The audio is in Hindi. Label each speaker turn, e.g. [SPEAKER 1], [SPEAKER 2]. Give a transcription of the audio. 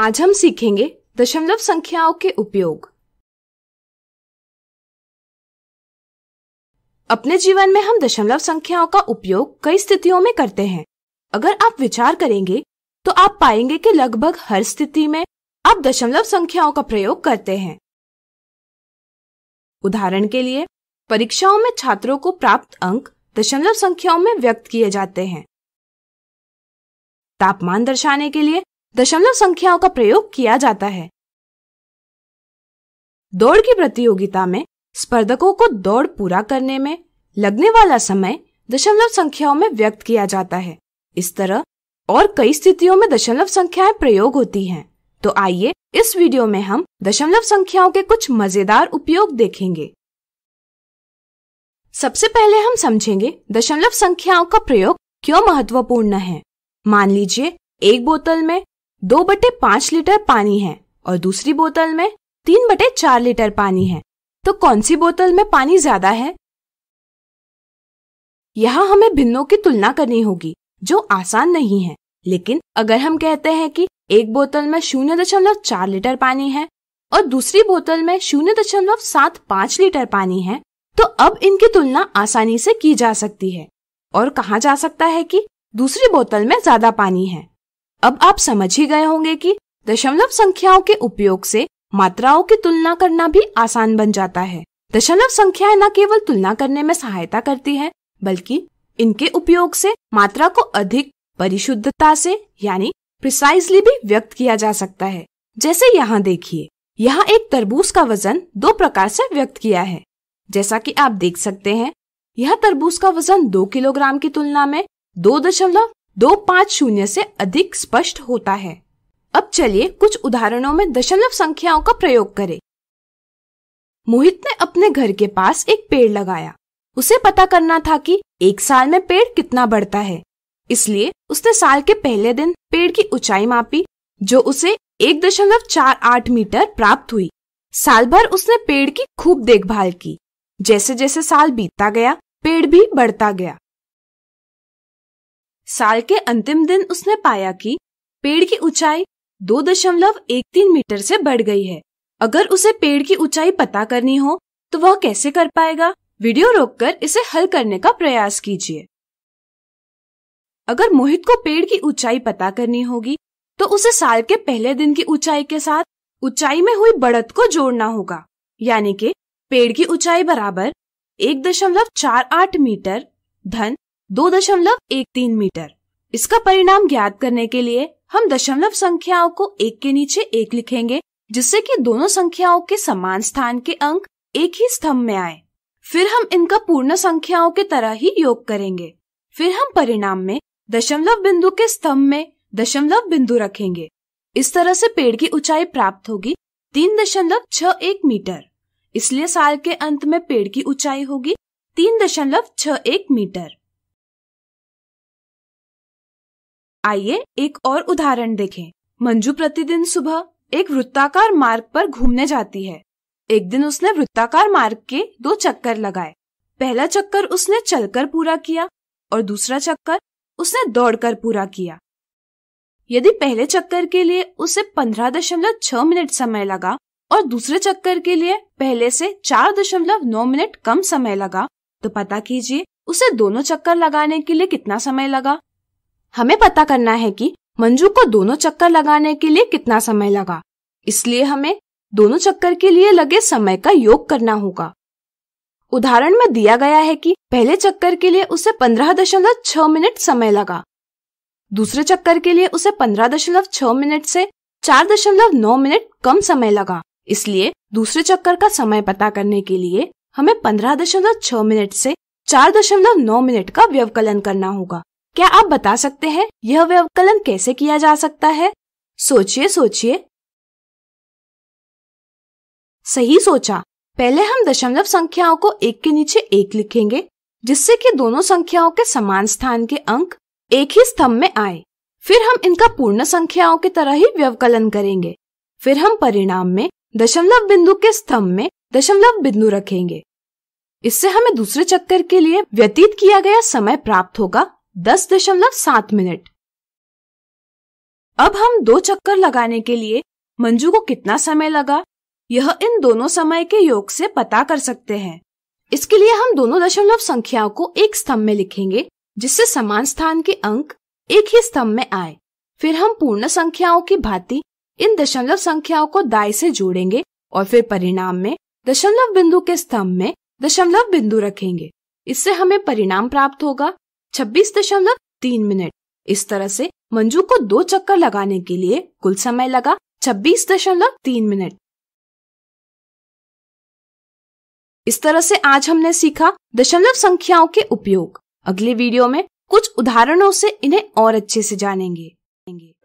[SPEAKER 1] आज हम सीखेंगे दशमलव संख्याओं के उपयोग अपने जीवन में हम दशमलव संख्याओं का उपयोग कई स्थितियों में करते हैं अगर आप विचार करेंगे तो आप पाएंगे कि लगभग हर स्थिति में आप दशमलव संख्याओं का प्रयोग करते हैं उदाहरण के लिए परीक्षाओं में छात्रों को प्राप्त अंक दशमलव संख्याओं में व्यक्त किए जाते हैं तापमान दर्शाने के लिए दशमलव संख्याओं का प्रयोग किया जाता है दौड़ की प्रतियोगिता में स्पर्धकों को दौड़ पूरा करने में लगने वाला समय दशमलव संख्याओं में व्यक्त किया जाता है इस तरह और कई स्थितियों में दशमलव संख्याएं प्रयोग होती हैं। तो आइए इस वीडियो में हम दशमलव संख्याओं के कुछ मजेदार उपयोग देखेंगे सबसे पहले हम समझेंगे दशमलव संख्याओं का प्रयोग क्यों महत्वपूर्ण है मान लीजिए एक बोतल में दो बटे पांच लीटर पानी है और दूसरी बोतल में तीन बटे चार लीटर पानी है तो कौन सी बोतल में पानी ज्यादा है यहाँ हमें भिन्नों की तुलना करनी होगी जो आसान नहीं है लेकिन अगर हम कहते हैं कि एक बोतल में शून्य दशमलव चार लीटर पानी है और दूसरी बोतल में शून्य दशमलव सात पाँच लीटर पानी है तो अब इनकी तुलना आसानी से की जा सकती है और कहा जा सकता है कि दूसरी बोतल में ज्यादा पानी है अब आप समझ ही गए होंगे कि दशमलव संख्याओं के उपयोग से मात्राओं की तुलना करना भी आसान बन जाता है दशमलव संख्याएं न केवल तुलना करने में सहायता करती है बल्कि इनके उपयोग से मात्रा को अधिक परिशुद्धता से यानी प्रिसाइजली भी व्यक्त किया जा सकता है जैसे यहाँ देखिए यहाँ एक तरबूज का वजन दो प्रकार से व्यक्त किया है जैसा कि आप देख सकते हैं यह तरबूज का वजन दो किलोग्राम की तुलना में दो दशमलव दो पाँच शून्य से अधिक स्पष्ट होता है अब चलिए कुछ उदाहरणों में दशमलव संख्याओं का प्रयोग करें मोहित ने अपने घर के पास एक पेड़ लगाया उसे पता करना था कि एक साल में पेड़ कितना बढ़ता है इसलिए उसने साल के पहले दिन पेड़ की ऊंचाई मापी जो उसे एक दशमलव चार आठ मीटर प्राप्त हुई साल भर उसने पेड़ की खूब देखभाल की जैसे जैसे साल बीतता गया पेड़ भी बढ़ता गया साल के अंतिम दिन उसने पाया कि पेड़ की ऊंचाई दो दशमलव एक तीन मीटर से बढ़ गई है अगर उसे पेड़ की ऊंचाई पता करनी हो तो वह कैसे कर पाएगा वीडियो रोककर इसे हल करने का प्रयास कीजिए अगर मोहित को पेड़ की ऊंचाई पता करनी होगी तो उसे साल के पहले दिन की ऊंचाई के साथ ऊंचाई में हुई बढ़त को जोड़ना होगा यानी कि पेड़ की ऊंचाई बराबर एक दशमलव चार आठ मीटर धन दो दशमलव एक तीन मीटर इसका परिणाम ज्ञात करने के लिए हम दशमलव संख्याओं को एक के नीचे एक लिखेंगे जिससे कि दोनों संख्याओं के समान स्थान के अंक एक ही स्तंभ में आए फिर हम इनका पूर्ण संख्याओं की तरह ही योग करेंगे फिर हम परिणाम में दशमलव बिंदु के स्तंभ में दशमलव बिंदु रखेंगे इस तरह से पेड़ की ऊंचाई प्राप्त होगी तीन दशमलव छह एक मीटर इसलिए साल के अंत में पेड़ की ऊंचाई होगी तीन दशमलव छह एक मीटर आइए एक और उदाहरण देखें मंजू प्रतिदिन सुबह एक वृत्ताकार मार्ग पर घूमने जाती है एक दिन उसने वृत्ताकार मार्ग के दो चक्कर लगाए पहला चक्कर उसने चलकर पूरा किया और दूसरा चक्कर उसने दौड़कर पूरा किया यदि पहले चक्कर के लिए उसे पंद्रह दशमलव छह मिनट समय लगा और दूसरे चक्कर के लिए पहले से चार दशमलव नौ मिनट कम समय लगा तो पता कीजिए उसे दोनों चक्कर लगाने के लिए कितना समय लगा हमें पता करना है कि मंजू को दोनों चक्कर लगाने के लिए कितना समय लगा इसलिए हमें दोनों चक्कर के लिए लगे समय का योग करना होगा उदाहरण में दिया गया है कि पहले चक्कर के लिए उसे पंद्रह दशमलव छह मिनट समय लगा दूसरे चक्कर के लिए उसे पंद्रह दशमलव छह मिनट से चार दशमलव नौ मिनट कम समय लगा इसलिए दूसरे चक्कर का समय पता करने के लिए हमें पंद्रह दशमलव छह मिनट से चार दशमलव नौ मिनट का व्यवकलन करना होगा क्या आप बता सकते हैं यह व्यवकलन कैसे किया जा सकता है सोचिए सोचिए सही सोचा पहले हम दशमलव संख्याओं को एक के नीचे एक लिखेंगे जिससे कि दोनों संख्याओं के समान स्थान के अंक एक ही स्तंभ में आए फिर हम इनका पूर्ण संख्याओं की तरह ही व्यवकलन करेंगे फिर हम परिणाम में दशमलव बिंदु के स्तंभ में दशमलव बिंदु रखेंगे इससे हमें दूसरे चक्कर के लिए व्यतीत किया गया समय प्राप्त होगा दस दशमलव सात मिनट अब हम दो चक्कर लगाने के लिए मंजू को कितना समय लगा यह इन दोनों समय के योग से पता कर सकते हैं इसके लिए हम दोनों दशमलव संख्याओं को एक स्तंभ में लिखेंगे जिससे समान स्थान के अंक एक ही स्तंभ में आए फिर हम पूर्ण संख्याओं की भांति इन दशमलव संख्याओं को दाई से जोड़ेंगे और फिर परिणाम में दशमलव बिंदु के स्तंभ में दशमलव बिंदु रखेंगे इससे हमें परिणाम प्राप्त होगा छब्बीस दशमलव तीन मिनट इस तरह से मंजू को दो चक्कर लगाने के लिए कुल समय लगा छब्बीस दशमलव तीन मिनट इस तरह से आज हमने सीखा दशमलव संख्याओं के उपयोग अगले वीडियो में कुछ उदाहरणों से इन्हें और अच्छे से जानेंगे